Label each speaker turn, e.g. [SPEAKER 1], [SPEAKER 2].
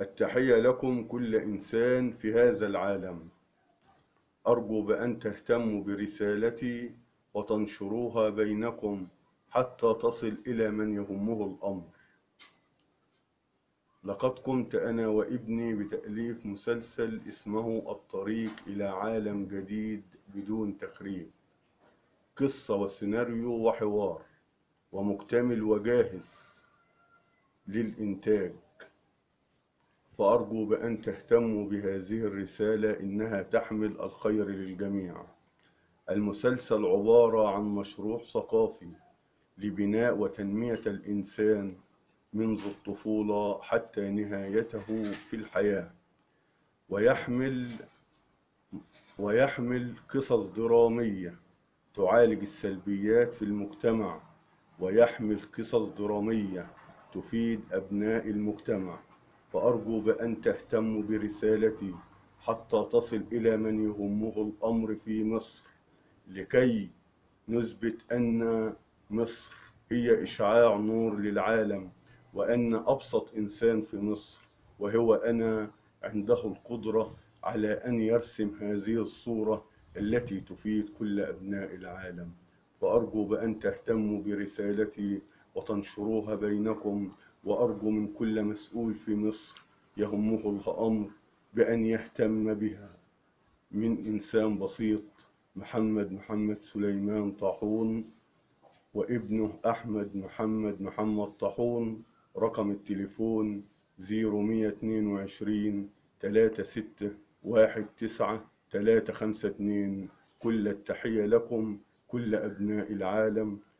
[SPEAKER 1] التحية لكم كل إنسان في هذا العالم أرجو بأن تهتموا برسالتي وتنشروها بينكم حتى تصل إلى من يهمه الأمر لقد قمت أنا وابني بتأليف مسلسل اسمه الطريق إلى عالم جديد بدون تخريب قصة وسيناريو وحوار ومكتمل وجاهز للإنتاج فأرجو بأن تهتموا بهذه الرسالة إنها تحمل الخير للجميع المسلسل عبارة عن مشروع ثقافي لبناء وتنمية الإنسان منذ الطفولة حتى نهايته في الحياة ويحمل ويحمل قصص درامية تعالج السلبيات في المجتمع ويحمل قصص درامية تفيد أبناء المجتمع فأرجو بأن تهتموا برسالتي حتى تصل إلى من يهمه الأمر في مصر لكي نثبت أن مصر هي إشعاع نور للعالم وأن أبسط إنسان في مصر وهو أنا عنده القدرة على أن يرسم هذه الصورة التي تفيد كل أبناء العالم فأرجو بأن تهتموا برسالتي وتنشروها بينكم وأرجو من كل مسؤول في مصر يهمه الأمر بأن يهتم بها من إنسان بسيط محمد محمد سليمان طاحون وابنه أحمد محمد محمد طاحون رقم التليفون 0122 36 19 352 كل التحية لكم كل أبناء العالم